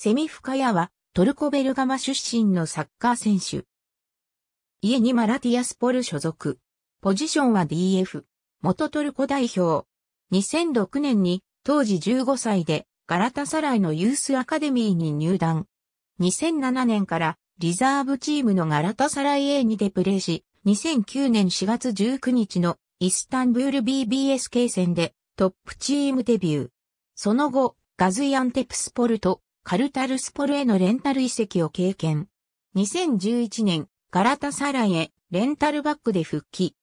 セミフカヤはトルコベルガマ出身のサッカー選手。家にマラティアスポル所属。ポジションは DF。元トルコ代表。2006年に当時15歳でガラタサライのユースアカデミーに入団。2007年からリザーブチームのガラタサライ A2 でプレーし、2009年4月19日のイスタンブール BBSK 戦でトップチームデビュー。その後、ガズイアンテプスポルト、カルタルスポルへのレンタル移籍を経験。2011年、ガラタサライへレンタルバックで復帰。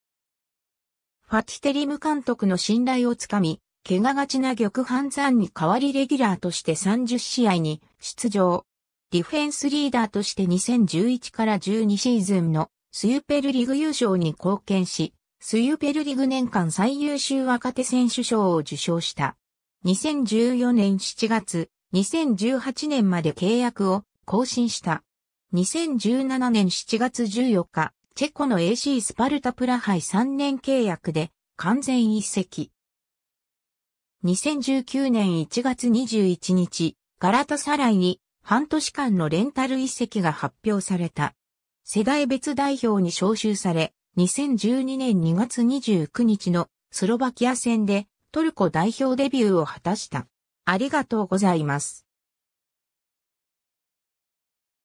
ファティテリム監督の信頼をつかみ、怪我がちな玉半山に代わりレギュラーとして30試合に出場。ディフェンスリーダーとして2011から12シーズンのスユペルリグ優勝に貢献し、スユペルリグ年間最優秀若手選手賞を受賞した。2014年7月、2018年まで契約を更新した。2017年7月14日、チェコの AC スパルタプラハイ3年契約で完全移籍。2019年1月21日、ガラタサライに半年間のレンタル移籍が発表された。世代別代表に招集され、2012年2月29日のスロバキア戦でトルコ代表デビューを果たした。ありがとうございます。